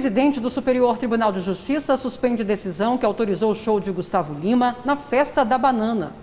presidente do Superior Tribunal de Justiça suspende decisão que autorizou o show de Gustavo Lima na Festa da Banana.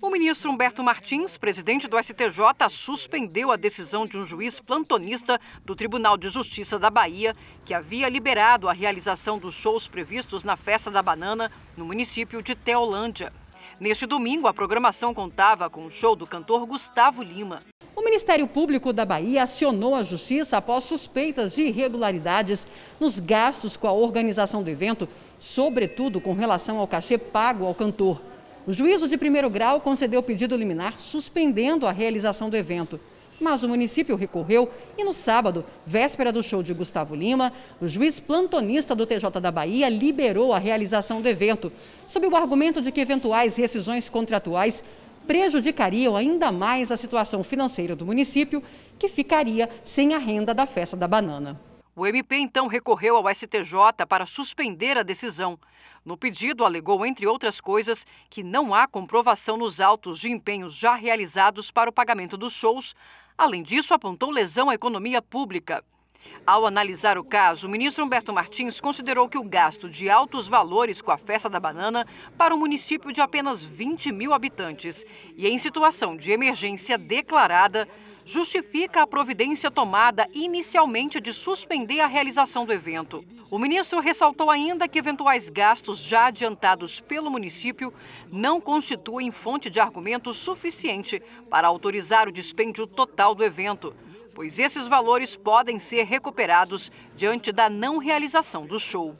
O ministro Humberto Martins, presidente do STJ, suspendeu a decisão de um juiz plantonista do Tribunal de Justiça da Bahia, que havia liberado a realização dos shows previstos na Festa da Banana, no município de Teolândia. Neste domingo, a programação contava com o show do cantor Gustavo Lima. O Ministério Público da Bahia acionou a Justiça após suspeitas de irregularidades nos gastos com a organização do evento, sobretudo com relação ao cachê pago ao cantor. O juízo de primeiro grau concedeu pedido liminar suspendendo a realização do evento mas o município recorreu e no sábado, véspera do show de Gustavo Lima, o juiz plantonista do TJ da Bahia liberou a realização do evento, sob o argumento de que eventuais rescisões contratuais prejudicariam ainda mais a situação financeira do município, que ficaria sem a renda da festa da banana. O MP então recorreu ao STJ para suspender a decisão. No pedido, alegou, entre outras coisas, que não há comprovação nos autos de empenhos já realizados para o pagamento dos shows, Além disso, apontou lesão à economia pública. Ao analisar o caso, o ministro Humberto Martins considerou que o gasto de altos valores com a festa da banana para um município de apenas 20 mil habitantes e em situação de emergência declarada justifica a providência tomada inicialmente de suspender a realização do evento. O ministro ressaltou ainda que eventuais gastos já adiantados pelo município não constituem fonte de argumento suficiente para autorizar o dispêndio total do evento, pois esses valores podem ser recuperados diante da não realização do show.